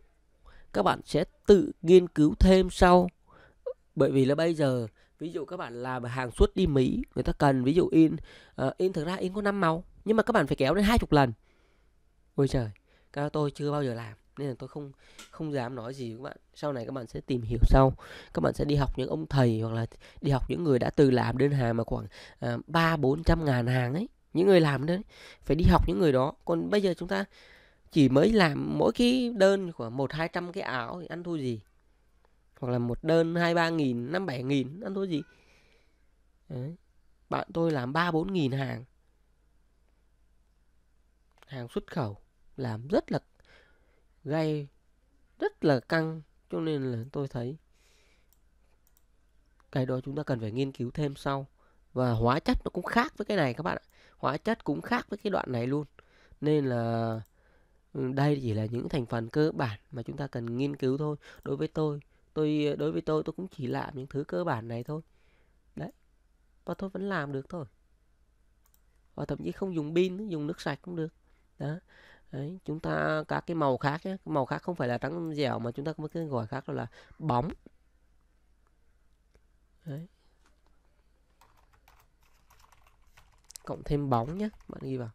các bạn sẽ tự nghiên cứu thêm sau bởi vì là bây giờ ví dụ các bạn làm hàng xuất đi Mỹ người ta cần ví dụ in uh, in thực ra in có 5 màu nhưng mà các bạn phải kéo đến hai chục lần Ôi trời, cái tôi chưa bao giờ làm nên là tôi không không dám nói gì các bạn. Sau này các bạn sẽ tìm hiểu sau, các bạn sẽ đi học những ông thầy hoặc là đi học những người đã từ làm đơn hàng mà khoảng à, ba bốn trăm ngàn hàng ấy, những người làm đấy phải đi học những người đó. Còn bây giờ chúng ta chỉ mới làm mỗi cái đơn khoảng một hai trăm cái áo thì ăn thua gì hoặc là một đơn hai ba nghìn năm bảy nghìn ăn thua gì đấy. bạn tôi làm ba bốn nghìn hàng hàng xuất khẩu làm rất là gay rất là căng cho nên là tôi thấy cái đó chúng ta cần phải nghiên cứu thêm sau và hóa chất nó cũng khác với cái này các bạn ạ hóa chất cũng khác với cái đoạn này luôn nên là ừ, đây chỉ là những thành phần cơ bản mà chúng ta cần nghiên cứu thôi đối với tôi tôi đối với tôi tôi cũng chỉ làm những thứ cơ bản này thôi đấy và tôi vẫn làm được thôi và thậm chí không dùng pin dùng nước sạch cũng được đó Đấy, chúng ta các cái màu khác nhé màu khác không phải là trắng dẻo mà chúng ta có một cái gọi khác đó là bóng Đấy. cộng thêm bóng nhé bạn ghi vào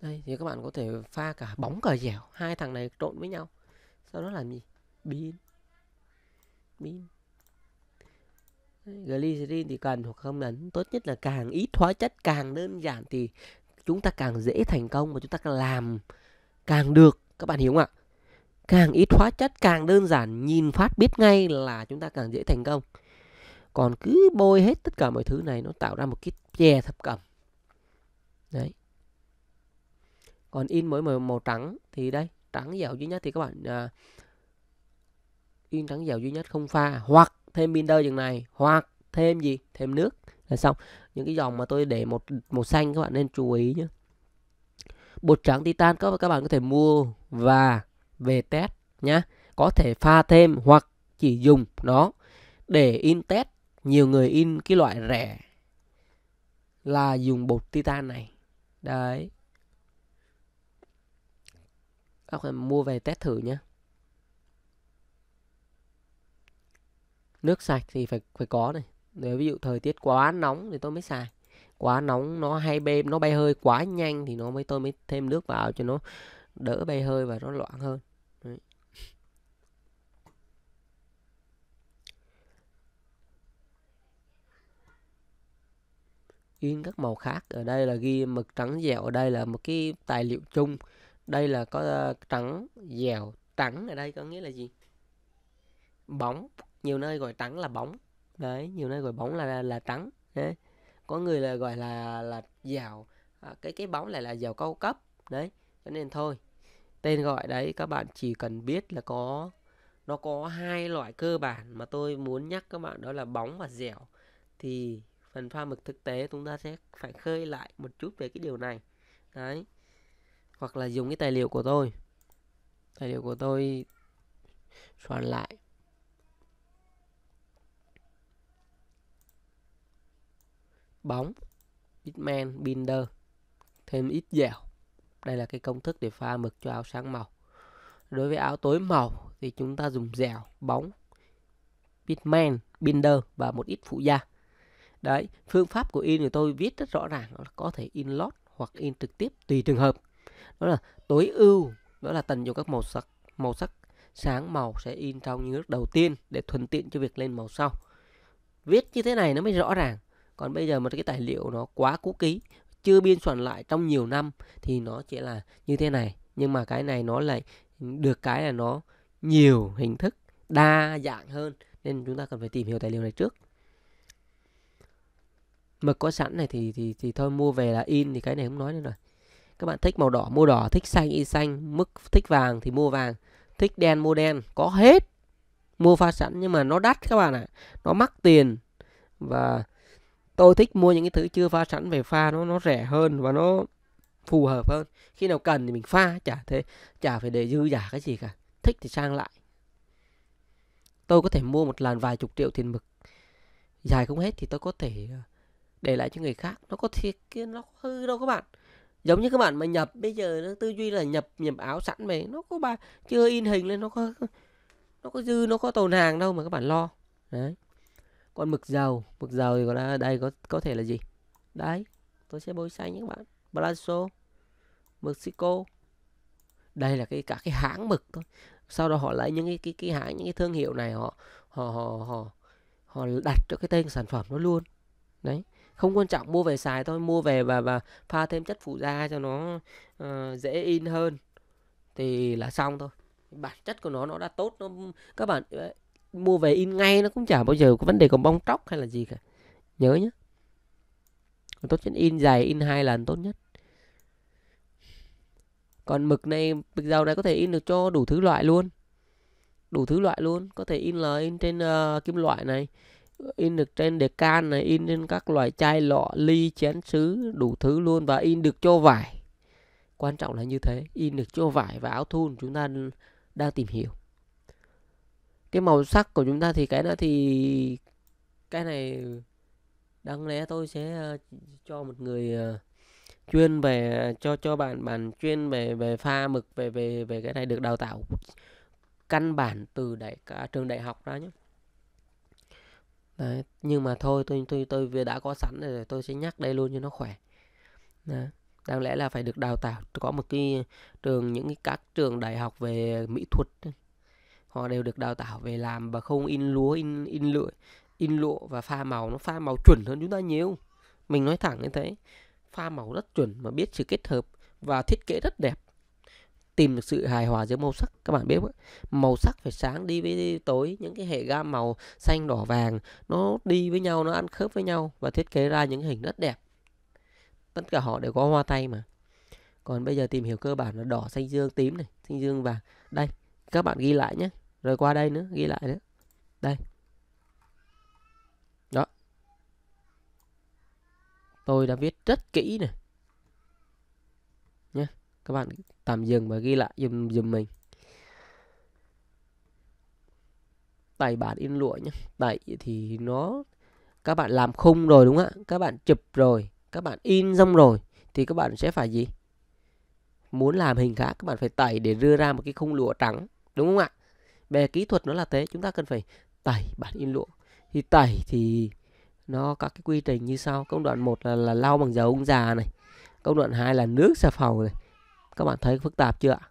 đây thì các bạn có thể pha cả bóng cờ dẻo hai thằng này trộn với nhau sau đó làm gì pin pin glycerin thì cần hoặc không cần tốt nhất là càng ít hóa chất càng đơn giản thì chúng ta càng dễ thành công và chúng ta càng làm càng được các bạn hiểu không ạ càng ít hóa chất càng đơn giản nhìn phát biết ngay là chúng ta càng dễ thành công còn cứ bôi hết tất cả mọi thứ này nó tạo ra một cái chè thập cẩm đấy còn in mỗi màu, màu trắng thì đây trắng dẻo duy nhất thì các bạn à, in trắng dẻo duy nhất không pha hoặc thêm binder chừng này hoặc thêm gì thêm nước là xong những cái dòng mà tôi để một màu xanh các bạn nên chú ý nhé bột trắng titan các các bạn có thể mua và về test nhá có thể pha thêm hoặc chỉ dùng nó để in test nhiều người in cái loại rẻ là dùng bột titan này đấy các bạn mua về test thử nhé nước sạch thì phải phải có này nếu ví dụ thời tiết quá nóng thì tôi mới xài quá nóng nó hay bay nó bay hơi quá nhanh thì nó mới tôi mới thêm nước vào cho nó đỡ bay hơi và nó loãng hơn Đấy. in các màu khác ở đây là ghi mực trắng dẻo ở đây là một cái tài liệu chung đây là có ờ, trắng dẻo trắng ở đây có nghĩa là gì bóng nhiều nơi gọi trắng là bóng đấy nhiều nơi gọi bóng là là, là trắng đấy. có người là gọi là là giàu à, cái cái bóng lại là giàu cao cấp đấy cho nên thôi tên gọi đấy các bạn chỉ cần biết là có nó có hai loại cơ bản mà tôi muốn nhắc các bạn đó là bóng và dẻo thì phần pha mực thực tế chúng ta sẽ phải khơi lại một chút về cái điều này đấy hoặc là dùng cái tài liệu của tôi tài liệu của tôi soạn lại bóng bitman binder thêm ít dẻo đây là cái công thức để pha mực cho áo sáng màu đối với áo tối màu thì chúng ta dùng dẻo bóng bitman binder và một ít phụ gia đấy phương pháp của in của tôi viết rất rõ ràng đó có thể in lót hoặc in trực tiếp tùy trường hợp đó là tối ưu đó là tận dụng các màu sắc màu sắc sáng màu sẽ in trong những nước đầu tiên để thuận tiện cho việc lên màu sau viết như thế này nó mới rõ ràng còn bây giờ mà cái tài liệu nó quá cũ kỹ chưa biên soạn lại trong nhiều năm thì nó chỉ là như thế này nhưng mà cái này nó lại được cái là nó nhiều hình thức đa dạng hơn nên chúng ta cần phải tìm hiểu tài liệu này trước mực có sẵn này thì thì thì thôi mua về là in thì cái này không nói nữa rồi các bạn thích màu đỏ mua đỏ thích xanh in xanh mức thích vàng thì mua vàng thích đen mua đen có hết mua pha sẵn nhưng mà nó đắt các bạn ạ à. nó mắc tiền và tôi thích mua những cái thứ chưa pha sẵn về pha nó nó rẻ hơn và nó phù hợp hơn khi nào cần thì mình pha chả thế chả phải để dư giả cái gì cả thích thì sang lại tôi có thể mua một làn vài chục triệu tiền mực dài không hết thì tôi có thể ờ, để lại cho người khác nó có thiệt kia nó hư đâu các bạn giống như các bạn mà nhập bây giờ nó tư duy là nhập nhập áo sẵn về nó có ba chưa in hình lên nó có nó có dư nó có tồn hàng đâu mà các bạn lo đấy con mực dầu mực dầu thì là đây có có thể là gì đấy tôi sẽ bôi xanh các bạn Brazil Mexico đây là cái cả cái hãng mực thôi sau đó họ lấy những cái cái cái hãng những cái thương hiệu này họ họ họ họ họ đặt cho cái tên sản phẩm nó luôn đấy không quan trọng mua về xài thôi mua về và và pha thêm chất phụ da cho nó uh, dễ in hơn thì là xong thôi bản chất của nó nó đã tốt nó các bạn mua về in ngay nó cũng chả bao giờ có vấn đề còn bong tróc hay là gì cả nhớ nhé tốt nhất in dài in hai lần tốt nhất còn mực này mực dầu này có thể in được cho đủ thứ loại luôn đủ thứ loại luôn có thể in là in trên uh, kim loại này in được trên đề can này in trên các loại chai lọ ly chén sứ đủ thứ luôn và in được cho vải quan trọng là như thế in được cho vải và áo thun chúng ta đang tìm hiểu cái màu sắc của chúng ta thì cái đó thì cái này đáng lẽ tôi sẽ ờ, cho một người ờ, chuyên về cho cho bạn bạn chuyên về về pha mực về về về cái này được đào tạo căn bản từ đại cả trường đại học ra nhé Đấy, nhưng mà thôi tôi tôi tôi vừa đã có sẵn rồi tôi sẽ nhắc đây luôn cho nó khỏe Đấy đáng lẽ là phải được đào tạo có một cái trường những cái các trường đại học về mỹ thuật họ đều được đào tạo về làm và không in lúa in in lụa in lụa và pha màu nó pha màu chuẩn hơn chúng ta nhiều mình nói thẳng như thế pha màu rất chuẩn mà biết sự kết hợp và thiết kế rất đẹp tìm được sự hài hòa giữa màu sắc các bạn biết không? màu sắc phải sáng đi với tối những cái hệ gam màu xanh đỏ vàng nó đi với nhau nó ăn khớp với nhau và thiết kế ra những hình rất đẹp tất cả họ đều có hoa tay mà còn bây giờ tìm hiểu cơ bản là đỏ xanh dương tím này xanh dương vàng đây các bạn ghi lại nhé rồi qua đây nữa ghi lại nữa đây đó tôi đã viết rất kỹ này nhé các bạn tạm dừng và ghi lại dùm dùm mình tẩy bản in lụa nhé tẩy thì nó các bạn làm khung rồi đúng không ạ các bạn chụp rồi các bạn in xong rồi thì các bạn sẽ phải gì muốn làm hình khác các bạn phải tẩy để đưa ra một cái khung lụa trắng đúng không ạ về kỹ thuật nó là thế chúng ta cần phải tẩy bản in lụa thì tẩy thì nó các cái quy trình như sau công đoạn một là, là lau bằng dầu ung già này công đoạn hai là nước xà phòng này các bạn thấy phức tạp chưa ạ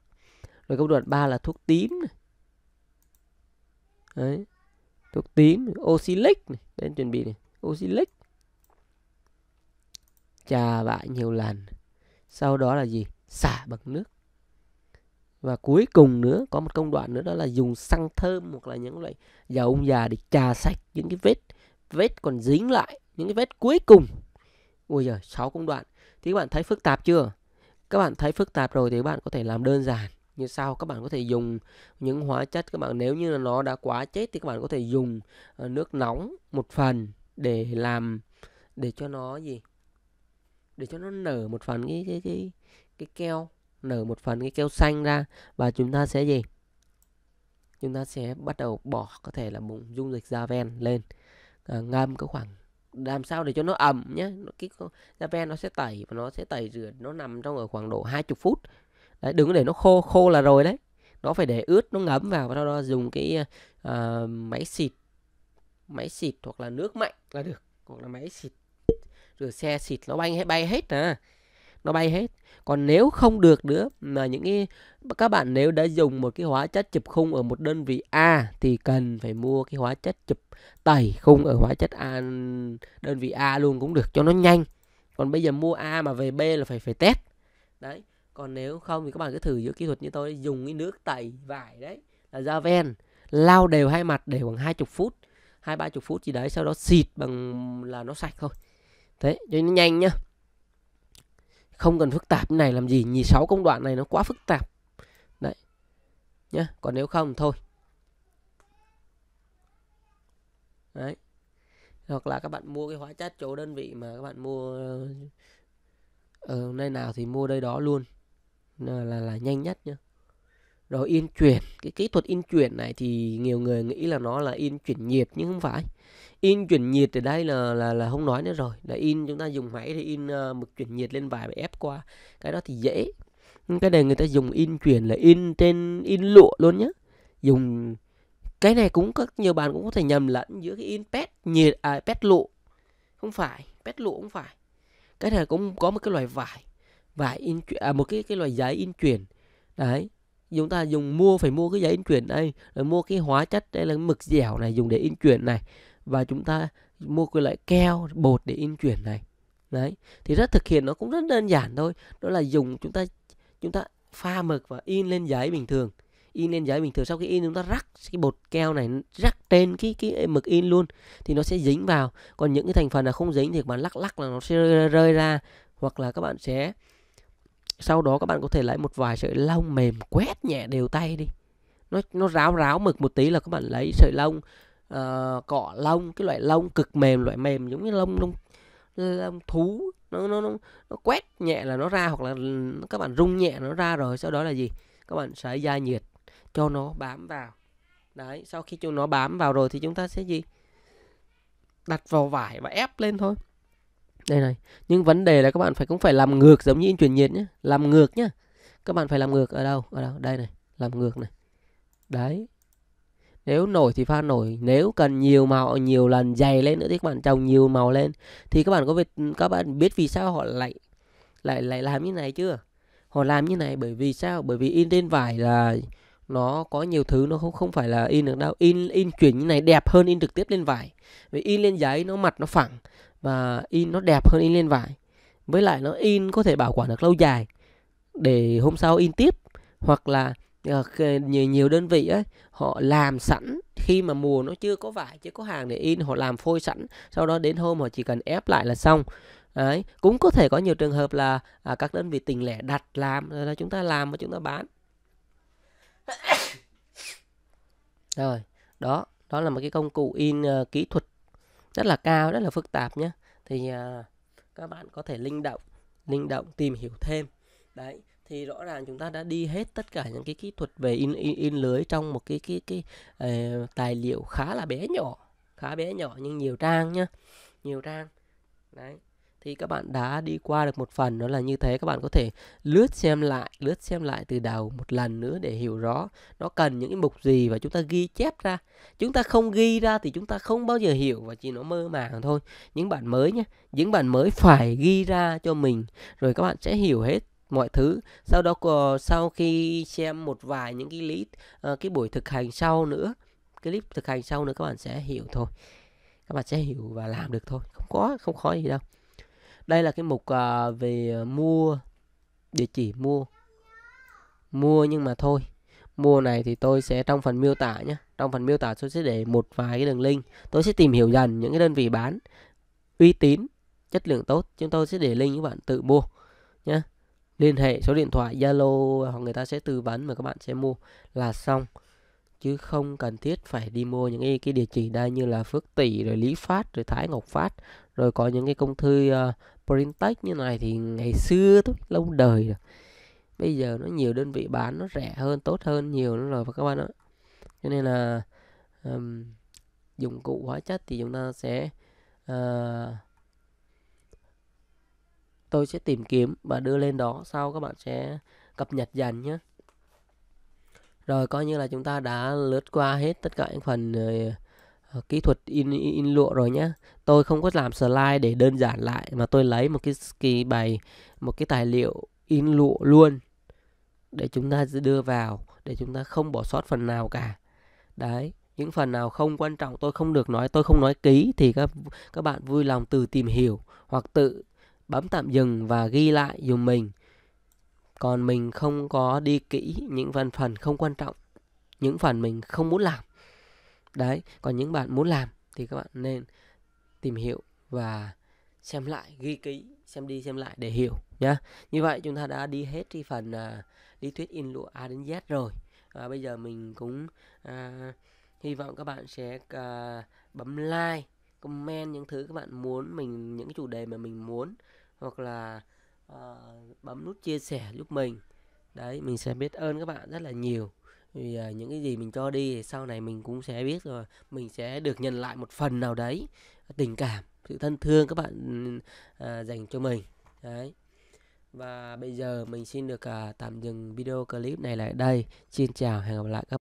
rồi công đoạn ba là thuốc tím này. Đấy. thuốc tím oxylic này đến chuẩn bị này oxylic trà vại nhiều lần sau đó là gì xả bằng nước và cuối cùng nữa có một công đoạn nữa đó là dùng xăng thơm hoặc là những loại dầu ông già để trà sạch những cái vết vết còn dính lại những cái vết cuối cùng ui giời sáu công đoạn thì các bạn thấy phức tạp chưa các bạn thấy phức tạp rồi thì các bạn có thể làm đơn giản như sau các bạn có thể dùng những hóa chất các bạn nếu như là nó đã quá chết thì các bạn có thể dùng ờ, nước nóng một phần để làm để cho nó gì để cho nó nở một phần cái cái cái cái keo nở một phần cái keo xanh ra và chúng ta sẽ gì chúng ta sẽ bắt đầu bỏ có thể là mụn dung dịch da ven lên à, ngâm có khoảng làm sao để cho nó ẩm nhé cái da ven nó sẽ tẩy và nó sẽ tẩy rửa nó nằm trong ở khoảng độ 20 phút đấy, đừng để nó khô khô là rồi đấy nó phải để ướt nó ngấm vào và sau đó dùng cái uh, máy xịt máy xịt hoặc là nước mạnh là được hoặc là máy xịt rửa xe xịt nó bay hết bay hết à nó bay hết còn nếu không được nữa mà những cái các bạn nếu đã dùng một cái hóa chất chụp khung ở một đơn vị A thì cần phải mua cái hóa chất chụp tẩy khung ở hóa chất A đơn vị A luôn cũng được cho nó nhanh còn bây giờ mua A mà về B là phải phải test đấy còn nếu không thì các bạn cứ thử giữa kỹ thuật như tôi dùng cái nước tẩy vải đấy là da ven lau đều hai mặt để khoảng hai chục phút hai ba chục phút gì đấy sau đó xịt bằng là nó sạch thôi thế cho nó nhanh nhá không cần phức tạp này làm gì nhì sáu công đoạn này nó quá phức tạp đấy nhá còn nếu không thôi đấy hoặc là các bạn mua cái hóa chất chỗ đơn vị mà các bạn mua ở ờ, nơi nào thì mua đây đó luôn là là, là nhanh nhất nhá rồi in chuyển cái kỹ thuật in chuyển này thì nhiều người nghĩ là nó là in chuyển nhiệt nhưng không phải in chuyển nhiệt ở đây là là là không nói nữa rồi là in chúng ta dùng máy thì in uh, mực chuyển nhiệt lên vải và ép qua cái đó thì dễ ừ, cái này người ta dùng in chuyển là in trên in lụa luôn nhé dùng cái này cũng có nhiều bạn cũng có thể nhầm lẫn giữa cái in pet nhiệt à, pet lụa không phải pet lụa không phải cái này cũng có một cái loại vải vải in à, một cái cái loại giấy in chuyển đấy chúng ta dùng mua phải mua cái giấy in chuyển đây rồi mua cái hóa chất đây là mực dẻo này dùng để in chuyển này và chúng ta mua cái loại keo bột để in chuyển này đấy thì rất thực hiện nó cũng rất đơn giản thôi đó là dùng chúng ta chúng ta pha mực và in lên giấy bình thường in lên giấy bình thường sau khi in chúng ta rắc cái bột keo này rắc trên cái cái mực in luôn thì nó sẽ dính vào còn những cái thành phần là không dính thì các bạn lắc lắc là nó sẽ rơi, rơi ra hoặc là các bạn sẽ sau đó các bạn có thể lấy một vài sợi lông mềm quét nhẹ đều tay đi nó nó ráo ráo mực một tí là các bạn lấy sợi lông uh, ờ, cọ lông cái loại lông cực mềm loại mềm giống như lông lông lông thú nó nó nó, nó quét nhẹ là nó ra hoặc là các bạn rung nhẹ nó ra rồi sau đó là gì các bạn sẽ gia nhiệt cho nó bám vào đấy sau khi cho nó bám vào rồi thì chúng ta sẽ gì đặt vào vải và ép lên thôi đây này nhưng vấn đề là các bạn phải cũng phải làm ngược giống như truyền nhiệt nhé làm ngược nhá các bạn phải làm ngược ở đâu ở đâu đây này làm ngược này đấy nếu nổi thì pha nổi nếu cần nhiều màu nhiều lần dày lên nữa thì các bạn trồng nhiều màu lên thì các bạn có biết các bạn biết vì sao họ lại lại lại làm như này chưa họ làm như này bởi vì sao bởi vì in trên vải là nó có nhiều thứ nó không không phải là in được đâu in in chuyển như này đẹp hơn in trực tiếp lên vải vì in lên giấy nó mặt nó phẳng và in nó đẹp hơn in lên vải với lại nó in có thể bảo quản được lâu dài để hôm sau in tiếp hoặc là Ờ, nhiều, nhiều đơn vị ấy họ làm sẵn khi mà mùa nó chưa có vải chưa có hàng để in họ làm phôi sẵn sau đó đến hôm họ chỉ cần ép lại là xong Đấy, cũng có thể có nhiều trường hợp là à, các đơn vị tình lẻ đặt làm rồi là chúng ta làm và chúng ta bán rồi đó đó là một cái công cụ in uh, kỹ thuật rất là cao rất là phức tạp nhé thì uh, các bạn có thể linh động linh động tìm hiểu thêm đấy thì rõ ràng chúng ta đã đi hết tất cả những cái kỹ thuật về in in, in lưới trong một cái cái cái uh, tài liệu khá là bé nhỏ khá bé nhỏ nhưng nhiều trang nhá nhiều trang đấy thì các bạn đã đi qua được một phần đó là như thế các bạn có thể lướt xem lại lướt xem lại từ đầu một lần nữa để hiểu rõ nó cần những cái mục gì và chúng ta ghi chép ra chúng ta không ghi ra thì chúng ta không bao giờ hiểu và chỉ nó mơ màng thôi những bạn mới nhé những bạn mới phải ghi ra cho mình rồi các bạn sẽ hiểu hết mọi thứ sau đó sau khi xem một vài những cái clip ờ, cái buổi thực hành sau nữa clip thực hành sau nữa các bạn sẽ hiểu thôi các bạn sẽ hiểu và làm được thôi không có không khó gì đâu đây là cái mục ờ, về mua địa chỉ mua mua nhưng mà thôi mua này thì tôi sẽ trong phần miêu tả nhé trong phần miêu tả tôi sẽ để một vài cái đường link tôi sẽ tìm hiểu dần những cái đơn vị bán uy tín chất lượng tốt chúng tôi sẽ để link các bạn tự mua nhé liên hệ số điện thoại Zalo hoặc người ta sẽ tư vấn và các bạn sẽ mua là xong chứ không cần thiết phải đi mua những cái, cái địa chỉ đây như là Phước Tỷ rồi Lý Phát rồi Thái Ngọc Phát rồi có những cái công thư uh, Printech như này thì ngày xưa thôi lâu đời rồi bây giờ nó nhiều đơn vị bán nó rẻ hơn tốt hơn nhiều nữa rồi và các bạn ạ cho nên là um, dụng cụ hóa chất thì chúng ta sẽ uh, tôi sẽ tìm kiếm và đưa lên đó sau các bạn sẽ cập nhật dần nhé rồi coi như là chúng ta đã lướt qua hết tất cả những phần uh, kỹ thuật in, in, in lụa rồi nhé tôi không có làm slide để đơn giản lại mà tôi lấy một cái, cái bài một cái tài liệu in lụa luôn để chúng ta đưa vào để chúng ta không bỏ sót phần nào cả đấy những phần nào không quan trọng tôi không được nói tôi không nói ký thì các các bạn vui lòng tự tìm hiểu hoặc tự bấm tạm dừng và ghi lại dùng mình. Còn mình không có đi kỹ những phần phần không quan trọng, những phần mình không muốn làm. Đấy, còn những bạn muốn làm thì các bạn nên tìm hiểu và xem lại, ghi ký xem đi xem lại để hiểu nhá. Như vậy chúng ta đã đi hết cái phần à, lý thuyết in lụa A đến Z rồi. và bây giờ mình cũng à, hy vọng các bạn sẽ à, bấm like comment những thứ các bạn muốn mình những chủ đề mà mình muốn hoặc là uh, bấm nút chia sẻ giúp mình đấy mình sẽ biết ơn các bạn rất là nhiều vì uh, những cái gì mình cho đi thì sau này mình cũng sẽ biết rồi mình sẽ được nhận lại một phần nào đấy ờ, tình cảm sự thân thương các bạn uh, dành cho mình đấy và bây giờ mình xin được uh, tạm dừng video clip này lại đây xin chào hẹn gặp lại các